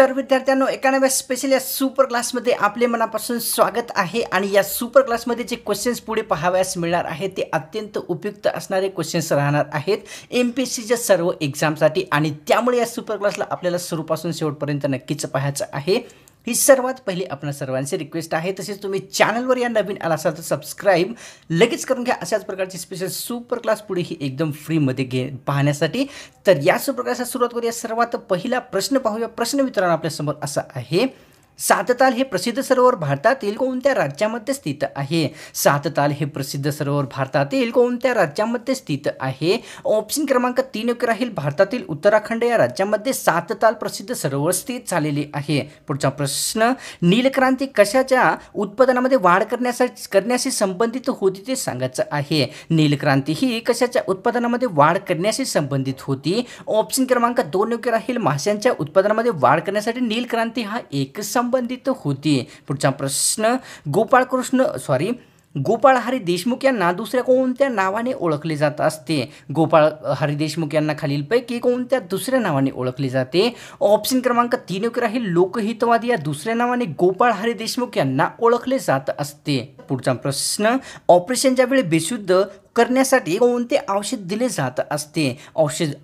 तर विद्यार्थ्यांनो एकानव्या स्पेशल या सुपर क्लासमध्ये आपले मनापासून स्वागत आहे आणि या सुपर क्लासमध्ये जे क्वेश्चन्स पुढे पाहाव्यास मिळणार आहेत ते अत्यंत उपयुक्त असणारे क्वेश्चन्स राहणार आहेत एम पी एस सीच्या सर्व एक्झामसाठी आणि त्यामुळे या सुपर क्लासला आपल्याला सुरूपासून शेवटपर्यंत नक्कीच पाहायचं आहे ही सर्वात पहिली आपल्या सर्वांची रिक्वेस्ट आहे तसेच तुम्ही चॅनलवर या नवीन आला असाल तर सबस्क्राईब लगेच करून घ्या अशाच प्रकारची स्पेशल सुपर क्लास पुढे ही एकदम फ्रीमध्ये घे पाहण्यासाठी तर या सुपर क्लासला सुरुवात करूया सर्वात पहिला प्रश्न पाहूया प्रश्न मित्रांनो आपल्यासमोर असा आहे सातताल हे प्रसिद्ध सरोवर भारतातील कोणत्या राज्यामध्ये स्थित आहे सातताल हे प्रसिद्ध सरोवर भारतातील कोणत्या राज्यामध्ये स्थित आहे ऑप्शन क्रमांक तीन योग्य राहील भारतातील उत्तराखंड या राज्यामध्ये सातताल प्रसिद्ध सरोवर स्थित झालेले आहे पुढचा प्रश्न नीलक्रांती कशाच्या उत्पादनामध्ये वाढ करण्यास करण्याशी संबंधित होती ते सांगायचं आहे नीलक्रांती ही कशाच्या उत्पादनामध्ये वाढ करण्याशी संबंधित होती ऑप्शन क्रमांक दोन योग्य राहील माशांच्या उत्पादनामध्ये वाढ करण्यासाठी नीलक्रांती हा एक संबंधित होती पुढचा प्रश्न गोपाळकृष्ण सॉरी गोपाळ हरी देशमुख यांना दुसऱ्या कोणत्या नावाने ओळखले जात असते गोपाळ हरी देशमुख यांना खालीलपैकी कोणत्या दुसऱ्या नावाने ओळखले जाते ऑप्शन क्रमांक तीन वगैरे लोकहितवादी या दुसऱ्या नावाने गोपाळ हरी देशमुख यांना ओळखले जात असते पुढचा प्रश्न ऑपरेशनच्या वेळी बेशुद्ध करण्यासाठी कोणते औषध दिले जात असते औषध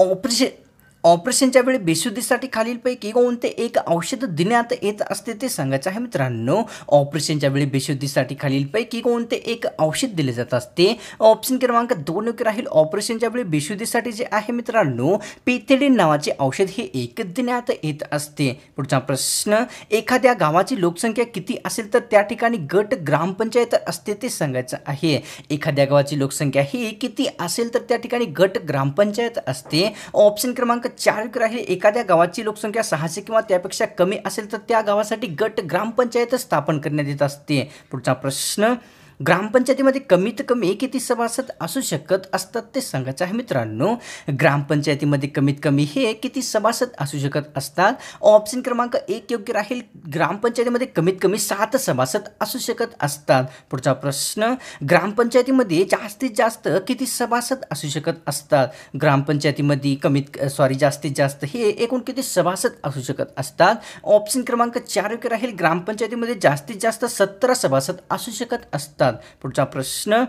ऑपरेशन ऑपरेशनच्या वेळी बेशुद्धीसाठी खालीलपैकी कोणते एक औषध देण्यात येत असते ते सांगायचं आहे मित्रांनो ऑपरेशनच्या वेळी बेशुद्धीसाठी खालीलपैकी कोणते एक औषध दिले जात असते ऑप्शन क्रमांक दोन राहील ऑपरेशनच्या वेळी बेशुद्धीसाठी जे आहे मित्रांनो पेथेडीन नावाचे औषध हे एक देण्यात येत असते पुढचा प्रश्न एखाद्या गावाची लोकसंख्या किती असेल तर त्या ठिकाणी गट ग्रामपंचायत असते ते सांगायचं आहे एखाद्या गावाची लोकसंख्या ही किती असेल तर त्या ठिकाणी गट ग्रामपंचायत असते ऑप्शन क्रमांक चार एकर हे एखाद्या गावाची लोकसंख्या सहाशे किंवा त्यापेक्षा कमी असेल तर त्या गावासाठी गट ग्रामपंचायत स्थापन करण्यात येत असते पुढचा प्रश्न ग्रामपंचायतीमध्ये कमीत कमी किती सभासद असू शकत असतात ते सांगायचं आहे मित्रांनो ग्रामपंचायतीमध्ये कमीत कमी हे किती सभासद असू शकत असतात ऑप्शन क्रमांक एक योग्य राहील ग्रामपंचायतीमध्ये कमीत कमी सात सभासद असू शकत असतात पुढचा प्रश्न ग्रामपंचायतीमध्ये जास्तीत जास्त किती सभासद असू शकत असतात ग्रामपंचायतीमध्ये कमीत सॉरी जास्तीत जास्त हे एकूण किती सभासद असू शकत असतात ऑप्शन क्रमांक चार योग्य राहील ग्रामपंचायतीमध्ये जास्तीत जास्त सतरा सभासद असू शकत असतात असतात पुढचा प्रश्न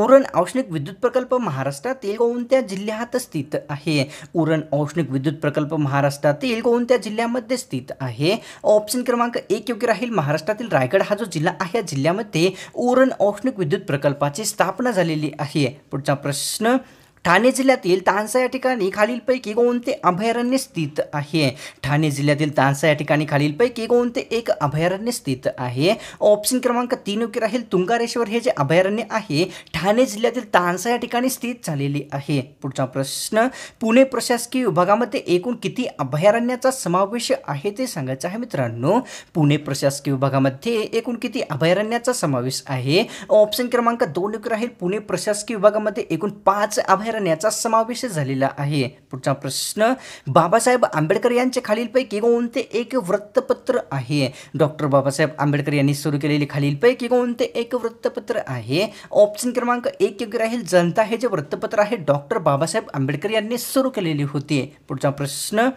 उरण औष्णिक विद्युत प्रकल्प महाराष्ट्रातील कोणत्या जिल्ह्यात स्थित आहे उरण औष्णिक विद्युत प्रकल्प महाराष्ट्रातील कोणत्या जिल्ह्यामध्ये स्थित आहे ऑप्शन क्रमांक एक योग्य राहील महाराष्ट्रातील रायगड हा जो जिल्हा आहे या जिल्ह्यामध्ये उरण औष्णिक विद्युत प्रकल्पाची स्थापना झालेली आहे पुढचा प्रश्न ठाणे जिल्ह्यातील तानसा या ठिकाणी खालीलपैकी कोणते अभयारण्य स्थित आहे ठाणे जिल्ह्यातील तानसा या ठिकाणी खालीलपैकी कोणते एक अभयारण्य स्थित आहे ऑप्शन क्रमांक तीन योग्य राहील तुंगारेश्वर हे जे अभयारण्य आहे ठाणे जिल्ह्यातील तानसा या ठिकाणी स्थित झालेले आहे पुढचा प्रश्न पुणे प्रशासकीय विभागामध्ये एकूण किती अभयारण्याचा समावेश आहे ते सांगायचं आहे मित्रांनो पुणे प्रशासकीय विभागामध्ये एकूण किती अभयारण्याचा समावेश आहे ऑप्शन क्रमांक दोन योग्य राहील पुणे प्रशासकीय विभागामध्ये एकूण पाच अभयारण्य उदाहरण याचा समावेश झालेला आहे पुढचा प्रश्न बाबासाहेब आंबेडकर यांचे खालीलपैकी कोणते एक वृत्तपत्र आहे डॉक्टर बाबासाहेब आंबेडकर यांनी सुरू केलेले खालीलपैकी कोणते एक वृत्तपत्र आहे ऑप्शन क्रमांक एक योग्य राहील जनता हे जे वृत्तपत्र आहे डॉक्टर बाबासाहेब आंबेडकर यांनी सुरू केलेली होती पुढचा प्रश्न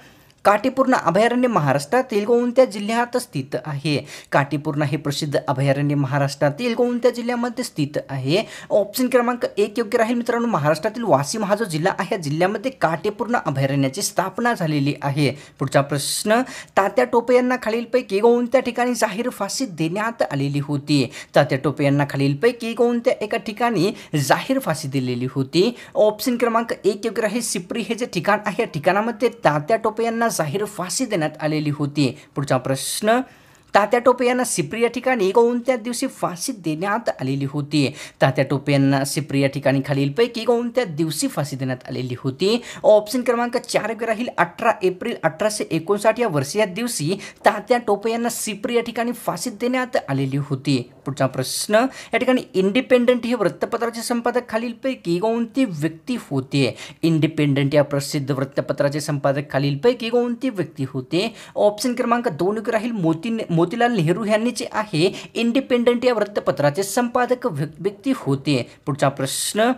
काटीपूर्ण अभयारण्य महाराष्ट्रातील कोणत्या जिल्ह्यात स्थित आहे काटेपूर्णा हे प्रसिद्ध अभयारण्य महाराष्ट्रातील कोणत्या जिल्ह्यामध्ये स्थित आहे ऑप्शन क्रमांक एक योग्य राहील मित्रांनो महाराष्ट्रातील वाशिम हा जो जिल्हा आहे या जिल्ह्यामध्ये काटेपूर्ण अभयारण्याची स्थापना झालेली आहे पुढचा प्रश्न तात्या टोपे यांना खालीलपैकी कोणत्या ठिकाणी जाहीर फाशी देण्यात आलेली होती तात्या टोपे यांना खालीलपैकी कोणत्या एका ठिकाणी जाहीर फाशी दिलेली होती ऑप्शन क्रमांक एक योग्य राहील सिपरी हे जे ठिकाण आहे या ठिकाणामध्ये तात्या टोपे यांना साहिर फाशी देण्यात आलेली होती पुढचा प्रश्न तात्या टोपे यांना सिप्रिया या ठिकाणी कोणत्या दिवशी फाशी देण्यात आलेली होती तात्या टोपे यांना सिप्री या ठिकाणी खालीलपैकी कोणत्या दिवशी फाशी देण्यात आलेली होती ऑप्शन क्रमांक चार राहील अठरा एप्रिल अठराशे एकोणसाठ या वर्षी या दिवशी तात्या टोपे यांना सिप्री या ठिकाणी फाशी देण्यात आलेली होती पुढचा प्रश्न या ठिकाणी इंडिपेंडंट हे वृत्तपत्राचे संपादक खालीलपैकी कोणती व्यक्ती होते इंडिपेंडंट या प्रसिद्ध वृत्तपत्राचे संपादक खालीलपैकी कोणती व्यक्ती होते ऑप्शन क्रमांक दोन राहील मोतीने मोती मोतीलाल नेहरू यांनी जे आहे इंडिपेंडंट या वृत्तपत्राचे संपादक व्यक्ती होते पुढचा प्रश्न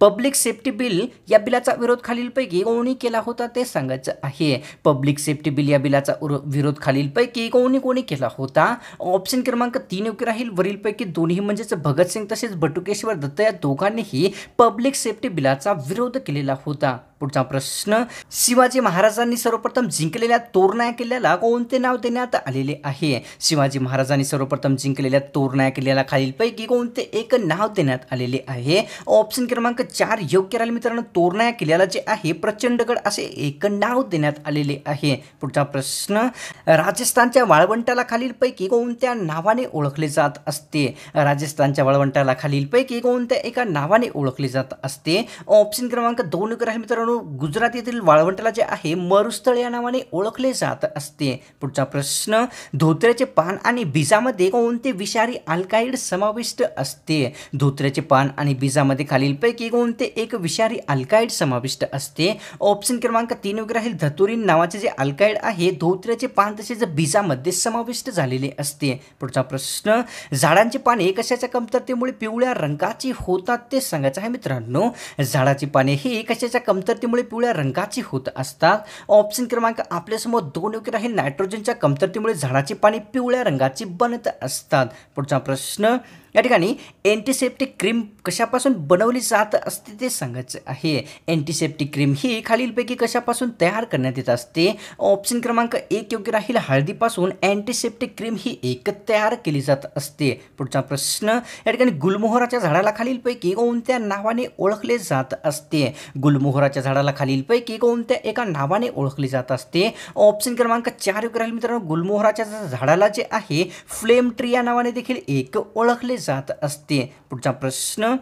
पब्लिक सेफ्टी बिल या बिलाचा विरोध खालीलपैकी कोणी केला होता ते सांगायचं आहे पब्लिक सेफ्टी बिल या बिलाचा विरोध खालीलपैकी कोणी कोणी केला होता ऑप्शन क्रमांक तीन योग्य राहील वरीलपैकी दोन्ही म्हणजेच भगतसिंग तसेच बटुकेश्वर दत्त या दोघांनीही पब्लिक सेफ्टी बिलाचा विरोध केलेला होता पुढचा प्रश्न शिवाजी महाराजांनी सर्वप्रथम जिंकलेल्या तोरणा किल्ल्याला कोणते नाव देण्यात आलेले आहे शिवाजी महाराजांनी सर्वप्रथम जिंकलेल्या तोरणा किल्ल्याला खालीलपैकी कोणते एक नाव देण्यात आलेले आहे ऑप्शन क्रमांक चार योग्य राहील मित्रांनो तोरणा किल्ल्याला जे आहे प्रचंडगड असे एक नाव देण्यात आलेले आहे पुढचा प्रश्न राजस्थानच्या वाळवंटाला खालीलपैकी कोणत्या नावाने ओळखले जात असते राजस्थानच्या वाळवंटाला खालीलपैकी कोणत्या एका नावाने ओळखले जात असते ऑप्शन क्रमांक दोन ग्रह मित्रांनो मित्रांनो गुजरात येथील वाळवंटाला जे आहे मरुस्थळ या नावाने ओळखले जात असते पुढचा प्रश्न धोत्र्याचे पान आणि बीजामध्ये कोणते विषारी अल्काईड समाविष्ट असते धोत्र्याचे पान आणि बीजामध्ये खालीलपैकी कोणते एक विषारी अल्काईड समाविष्ट असते ऑप्शन क्रमांक तीन वगैरे आहे धतुरीन नावाचे जे अल्काईड आहे धोत्र्याचे पान तसेच बीजामध्ये समाविष्ट झालेले असते पुढचा प्रश्न झाडांची पाने कशाच्या कमतरतेमुळे पिवळ्या रंगाची होतात ते सांगायचं आहे मित्रांनो झाडाची पाने ही कशाच्या कमतर कमतरतेमुळे पिवळ्या रंगाची होत असतात ऑप्शन क्रमांक आपल्यासमोर दोन योग्य आहे नायट्रोजनच्या कमतरतेमुळे झाडाची पाणी पिवळ्या रंगाची बनत असतात पुढचा प्रश्न या ठिकाणी अँटीसेप्टिक क्रीम कशापासून बनवली जात असते ते सांगायचं आहे अँटीसेप्टिक क्रीम ही खालीलपैकी कशापासून तयार करण्यात येत असते ऑप्शन क्रमांक एक योग्य राहील हळदीपासून अँटीसेप्टिक क्रीम ही एक तयार केली जात असते पुढचा प्रश्न या ठिकाणी गुलमोहराच्या झाडाला खालीलपैकी कोणत्या नावाने ओळखले जात असते गुलमोहराच्या झाडाला खालीलपैकी कोणत्या एका नावाने ओळखली जात असते ऑप्शन क्रमांक चार योग्य राहील मित्रांनो गुलमोहराच्या झाडाला जे आहे फ्लेम ट्री या नावाने देखील एक ओळखले जात असते पुढचा प्रश्न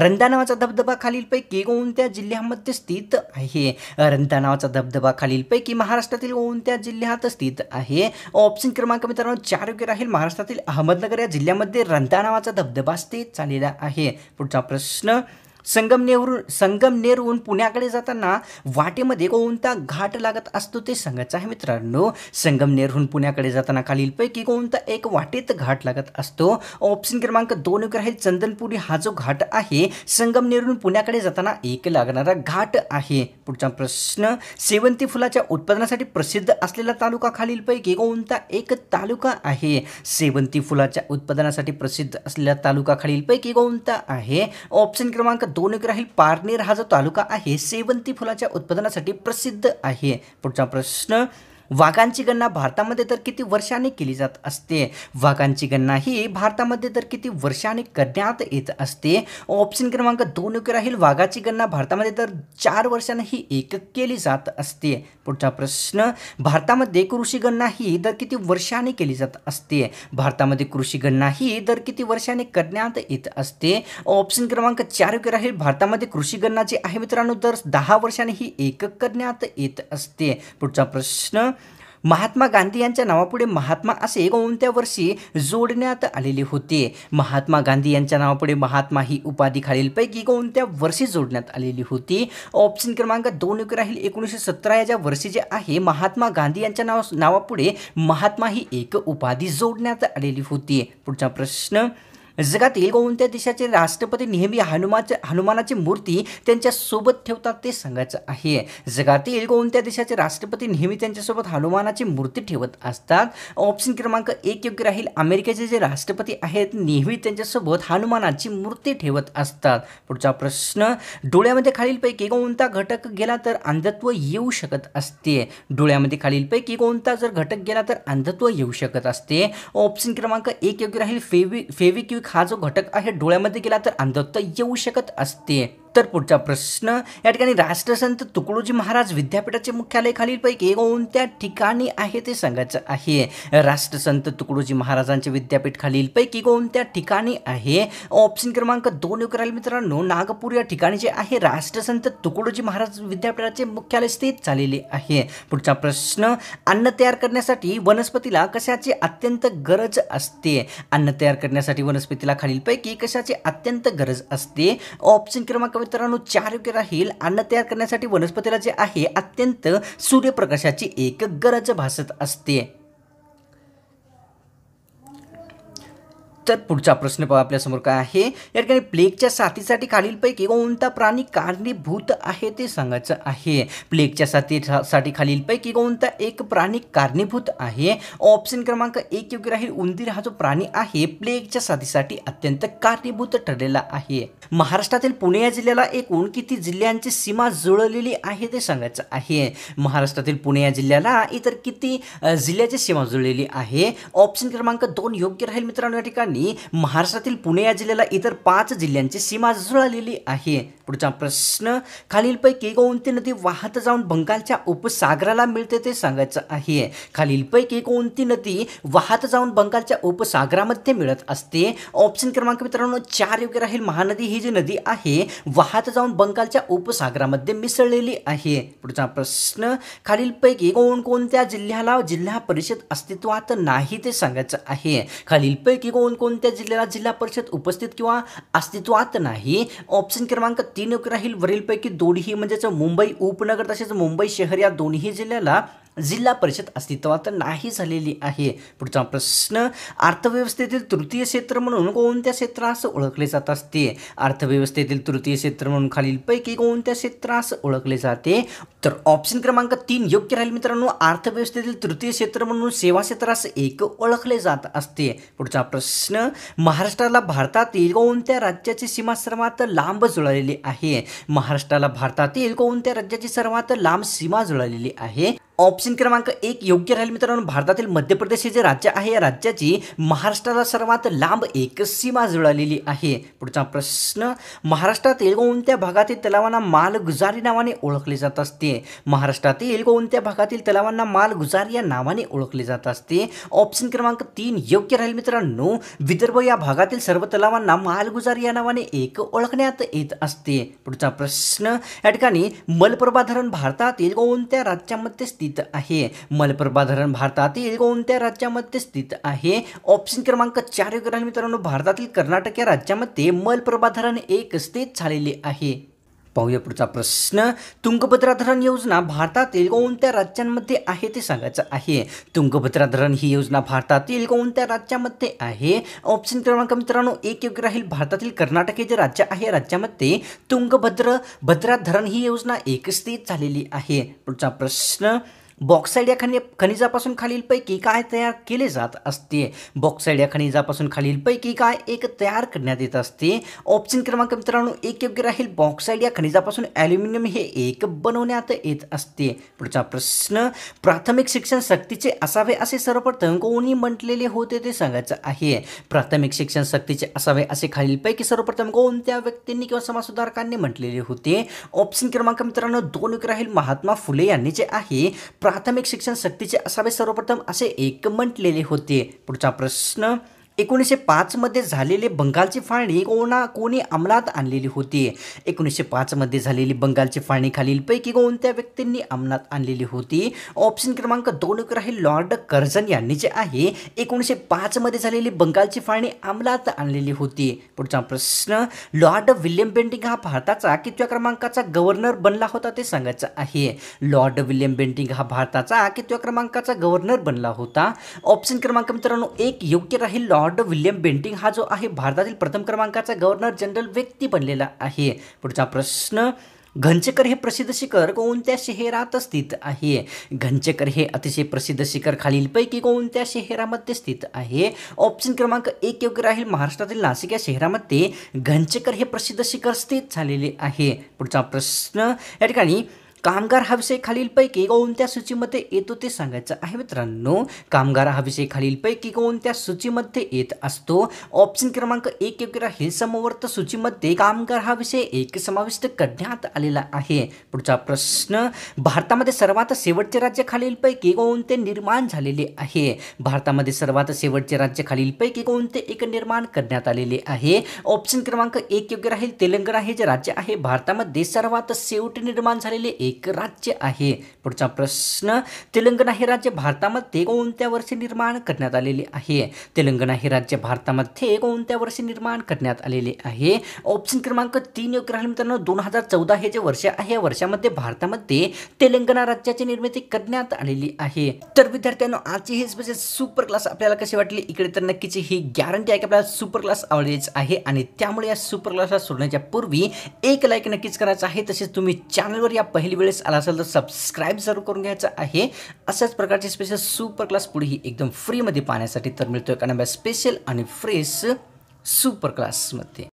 रंधा नावाचा धबधबा खालीलपैकी कोणत्या जिल्ह्यामध्ये स्थित आहे रंधा नावाचा धबधबा खालीलपैकी महाराष्ट्रातील कोणत्या जिल्ह्यात स्थित आहे ऑप्शन क्रमांक मित्रांनो चार योग्य राहील महाराष्ट्रातील अहमदनगर या जिल्ह्यामध्ये रंधा नावाचा धबधबा स्थित झालेला आहे पुढचा प्रश्न संगमनेरहून संगमनेरहून पुण्याकडे जाताना वाटेमध्ये कोणता घाट लागत असतो ते सांगायचं आहे मित्रांनो संगमनेरहून पुण्याकडे जाताना खालीलपैकी कोणता एक वाटेत घाट लागत असतो ऑप्शन क्रमांक दोन आहे चंदनपुरी हा जो घाट आहे संगमनेरहून पुण्याकडे जाताना एक लागणारा घाट आहे पुढचा प्रश्न शेवंती फुलाच्या उत्पादनासाठी प्रसिद्ध असलेला तालुका खालीलपैकी कोणता एक तालुका आहे शेवंती फुलाच्या उत्पादनासाठी प्रसिद्ध असलेला तालुका खालीलपैकी कोणता आहे ऑप्शन क्रमांक दोन एक राहील पारनेर हा जो तालुका आहे सेवंती फुलाच्या उत्पादनासाठी प्रसिद्ध आहे पुढचा प्रश्न वाघांची गणना भारतामध्ये तर किती वर्षाने केली जात असते वाघांची गणना ही भारतामध्ये तर किती वर्षाने करण्यात येत असते ऑप्शन क्रमांक दोन योग्य राहील वाघाची गणना भारतामध्ये तर चार वर्षाने ही एक केली जात असते पुढचा प्रश्न भारतामध्ये कृषी गणना ही दर किती वर्षाने केली जात असते भारतामध्ये कृषी गणना ही दर किती वर्षाने करण्यात येत असते ऑप्शन क्रमांक चार योग्य राहील भारतामध्ये कृषी गणना जी आहे मित्रांनो दर दहा वर्षांनी ही एक करण्यात येत असते पुढचा प्रश्न महात्मा गांधी यांच्या नावापुढे महात्मा असे कोणत्या वर्षी जोडण्यात आलेले होते महात्मा गांधी यांच्या नावापुढे महात्मा ही उपाधी खालीलपैकी कोणत्या वर्षी जोडण्यात आलेली होती ऑप्शन क्रमांक दोन राहील एकोणीसशे सतरा या वर्षी जे आहे महात्मा गांधी यांच्या नावा नावापुढे महात्मा ही एक उपाधी जोडण्यात आलेली होती पुढचा प्रश्न जगातील कोणत्या देशाचे राष्ट्रपती नेहमी हनुमाचे हनुमानाची मूर्ती त्यांच्यासोबत ठेवतात ते सांगायचं आहे जगातील कोणत्या देशाचे राष्ट्रपती नेहमी त्यांच्यासोबत हनुमानाची मूर्ती ठेवत असतात ऑप्शन क्रमांक एक योग्य राहील अमेरिकेचे जे राष्ट्रपती आहेत नेहमी त्यांच्यासोबत हनुमानाची मूर्ती ठेवत असतात पुढचा प्रश्न डोळ्यामध्ये खालीलपैकी कोणता घटक गेला तर अंधत्व येऊ शकत असते डोळ्यामध्ये खालीलपैकी कोणता जर घटक गेला तर अंधत्व येऊ शकत असते ऑप्शन क्रमांक एक योग्य राहील फेवी फेविक्विक हा जो घटक आहे डोळ्यामध्ये गेला तर अंधत्व येऊ शकत असते तर पुढचा प्रश्न या ठिकाणी राष्ट्रसंत तुकडोजी महाराज विद्यापीठाचे मुख्यालय खालीलपैकी कोणत्या ठिकाणी आहे ते सांगायचं आहे राष्ट्रसंत तुकडोजी महाराजांचे विद्यापीठ खालीलपैकी कोणत्या ठिकाणी आहे ऑप्शन क्रमांक दोन करायला मित्रांनो नागपूर या ठिकाणी जे आहे राष्ट्रसंत तुकडोजी महाराज विद्यापीठाचे मुख्यालय स्थित झालेले आहे पुढचा प्रश्न अन्न तयार करण्यासाठी वनस्पतीला कशाची अत्यंत गरज असते अन्न तयार करण्यासाठी वनस्पतीला खालीलपैकी कशाची अत्यंत गरज असते ऑप्शन क्रमांक मित्रांनो चार योग्य राहील अन्न तयार करण्यासाठी वनस्पतीला जे आहे अत्यंत सूर्यप्रकाशाची एक गरज भासत असते तर पुढचा प्रश्न पाहू आपल्यासमोर काय आहे या ठिकाणी प्लेगच्या साथीसाठी खालीलपैकी कोणता प्राणी कारणीभूत आहे ते सांगायचं आहे प्लेगच्या साथीसाठी खालीलपैकी कोणता एक प्राणी कारणीभूत आहे ऑप्शन क्रमांक एक योग्य राहील उंदीर हा जो प्राणी आहे प्लेगच्या साथीसाठी अत्यंत कारणीभूत ठरलेला आहे महाराष्ट्रातील पुणे या जिल्ह्याला एकूण किती जिल्ह्यांची सीमा जुळलेली आहे ते सांगायचं आहे महाराष्ट्रातील पुणे या जिल्ह्याला इतर किती जिल्ह्याची सीमा जुळलेली आहे ऑप्शन क्रमांक दोन योग्य राहील मित्रांनो या ठिकाणी आणि महाराष्ट्रातील पुणे या जिल्ह्याला इतर पाच जिल्ह्यांची सीमा जुळलेली आहे पुढचा प्रश्न खालीलपैकी कोणती नदी वाहत जाऊन बंगालच्या उपसागराला मिळते ते सांगायचं आहे खालीलपैकी कोणती नदी वाहत जाऊन बंगालच्या उपसागरामध्ये मिळत असते ऑप्शन क्रमांक मित्रांनो चार योग्य राहील महानदी ही जी नदी आहे वाहत जाऊन बंगालच्या उपसागरामध्ये मिसळलेली आहे पुढचा प्रश्न खालीलपैकी कोणकोणत्या जिल्ह्याला जिल्हा परिषद अस्तित्वात नाही ते सांगायचं आहे खालीलपैकी कोण कोणत्या जिल्ह्याला जिल्हा परिषद उपस्थित किंवा अस्तित्वात नाही ऑप्शन क्रमांक तीन राहील वरीलपैकी दोन्ही म्हणजेच मुंबई उपनगर तसेच मुंबई शहर या दोन्ही जिल्ह्याला जिल्हा परिषद अस्तित्वात नाही झालेली आहे पुढचा प्रश्न अर्थव्यवस्थेतील तृतीय क्षेत्र म्हणून कोणत्या क्षेत्रास ओळखले जात असते अर्थव्यवस्थेतील तृतीय क्षेत्र म्हणून खालीलपैकी कोणत्या क्षेत्रास ओळखले जाते तर ऑप्शन क्रमांक तीन योग्य राहील मित्रांनो अर्थव्यवस्थेतील तृतीय क्षेत्र म्हणून सेवा क्षेत्रास एक ओळखले जात असते पुढचा प्रश्न महाराष्ट्राला भारतातील कोणत्या राज्याची सीमा सर्वात लांब जुळलेली आहे महाराष्ट्राला भारतातील कोणत्या राज्याची सर्वात लांब सीमा जुळलेली आहे ऑप्शन क्रमांक एक योग्य राहील मित्रांनो भारतातील मध्य प्रदेश हे जे राज्य आहे या राज्याची महाराष्ट्राला सर्वात लांब एक सीमा जुळालेली आहे पुढचा प्रश्न महाराष्ट्रातील कोणत्या भागातील तलावांना मालगुजारी नावाने ओळखले जात असते महाराष्ट्रातील कोणत्या भागातील तलावांना मालगुजारी या नावाने ओळखले जात असते ऑप्शन क्रमांक तीन योग्य राहील मित्रांनो विदर्भ या भागातील सर्व तलावांना मालगुजारी या नावाने एक ओळखण्यात येत असते पुढचा प्रश्न या ठिकाणी मलप्रभा धरण भारतातील कोणत्या राज्यामध्ये स्थित स्थित आहे मलप्रभा धरण भारतातील कोणत्या राज्यामध्ये स्थित आहे ऑप्शन क्रमांक चार योग्य मित्रांनो भारतातील कर्नाटक या राज्यामध्ये मलप्रभा धरण एक स्थित झालेले आहे पाहूया पुढचा प्रश्न तुंगभद्रा धरण योजना भारतातील कोणत्या राज्यांमध्ये आहे ते सांगायचं आहे तुंगभद्रा धरण ही योजना भारतातील कोणत्या राज्यामध्ये आहे ऑप्शन क्रमांक मित्रांनो एक योग्य राहील भारतातील कर्नाटक हे जे राज्य आहे राज्यामध्ये तुंगभद्र भद्रा धरण ही योजना एक स्थित झालेली आहे पुढचा प्रश्न बॉक्साईड या खनि खनिजापासून खालीलपैकी काय तयार केले जात असते बॉक्साईड या खनिजापासून खालीलपैकी काय एक तयार करण्यात येत असते ऑप्शन क्रमांक मित्रांनो एक योग्य राहील बॉक्साईड या खनिजापासून ॲल्युमिनियम हे एक बनवण्यात येत असते पुढचा प्रश्न प्राथमिक शिक्षण सक्तीचे असावे असे सर्वप्रथम कोणी म्हटलेले होते ते सांगायचं आहे प्राथमिक शिक्षण सक्तीचे असावे असे खालीलपैकी सर्वप्रथम कोणत्या व्यक्तींनी किंवा समाजसुधारकांनी म्हटलेले होते ऑप्शन क्रमांक मित्रांनो दोन योग्य राहील महात्मा फुले यांनी जे आहे प्राथमिक शिक्षण सक्तीचे असावे सर्वप्रथम असे एक म्हटलेले होते पुढचा प्रश्न एकोणीसशे पाचमध्ये झालेले बंगालची फाळणी कोणा कोणी अंमलात आणलेली होती एकोणीसशे पाचमध्ये झालेली बंगालची फाळणी खालीलपैकी कोणत्या व्यक्तींनी अंमलात आणलेली होती ऑप्शन क्रमांक दोन राहील लॉर्ड कर्जन यांनी जे आहे एकोणीसशे पाचमध्ये झालेली बंगालची फाळणी अंमलात आणलेली होती पुढचा प्रश्न लॉर्ड विल्यम बेंटिंग हा भारताचा कितव्या क्रमांकाचा गव्हर्नर बनला होता ते सांगायचं आहे लॉर्ड विल्यम बेंटिंग हा भारताचा कितव्या क्रमांकाचा गव्हर्नर बनला होता ऑप्शन क्रमांक मित्रांनो एक योग्य राहील लॉर्ड लॉर्ड विल्यम बेंटिंग हा जो आहे भारतातील प्रथम क्रमांकाचा गव्हर्नर जनरल व्यक्ती बनलेला आहे पुढचा प्रश्न घंचकर हे प्रसिद्ध शिखर कोणत्या शहरात स्थित आहे घंचकर हे अतिशय प्रसिद्ध शिखर खालीलपैकी कोणत्या शहरामध्ये स्थित आहे ऑप्शन क्रमांक एक योग्य राहील महाराष्ट्रातील नाशिक या शहरामध्ये घंचकर हे प्रसिद्ध शिखर स्थित झालेले आहे पुढचा प्रश्न या ठिकाणी कामगार हा विषय खालीलपैकी कोणत्या सूचीमध्ये येतो ते सांगायचं आहे मित्रांनो कामगार हा विषय खालीलपैकी कोणत्या सूचीमध्ये येत असतो ऑप्शन क्रमांक एक योग्य राहील समवर्त सूचीमध्ये कामगार हा विषय एक समाविष्ट करण्यात आलेला आहे पुढचा प्रश्न भारतामध्ये सर्वात शेवटचे राज्य खालीलपैकी कोणते निर्माण झालेले आहे भारतामध्ये सर्वात शेवटचे राज्य खालीलपैकी कोणते एक निर्माण करण्यात आलेले आहे ऑप्शन क्रमांक एक योग्य राहील तेलंगणा हे जे राज्य आहे भारतामध्ये सर्वात शेवटी निर्माण झालेले एक राज्य आहे पुढचा प्रश्न तेलंगणा हे राज्य भारतामध्ये कोणत्या वर्षी निर्माण करण्यात आलेले आहे तेलंगणा हे राज्य भारतामध्ये कोणत्या वर्षी निर्माण करण्यात आलेले आहे ऑप्शन क्रमांक तीन योग्य राहिले मित्रांनो दोन हजार चौदा हे जे वर्ष आहे या वर्षामध्ये भारतामध्ये तेलंगणा राज्याची निर्मिती करण्यात आलेली आहे तर विद्यार्थ्यांनो आजची हे स्पेशल सुपर क्लास आपल्याला कसे वाटले इकडे तर नक्कीच ही गॅरंटी आहे की आपल्याला सुपर क्लास आवडलीच आहे आणि त्यामुळे या सुपर क्लासला सोडण्याच्या पूर्वी एक लाईक नक्कीच करायचं आहे तसेच तुम्ही चॅनलवर या पहिली वेळेस आला असेल तर सबस्क्राईब जरूर करून घ्यायचं आहे अशाच प्रकारचे स्पेशल सुपर क्लास पुढेही एकदम फ्रीमध्ये पाहण्यासाठी तर मिळतोय कारण स्पेशल आणि फ्रेश सुपर क्लासमध्ये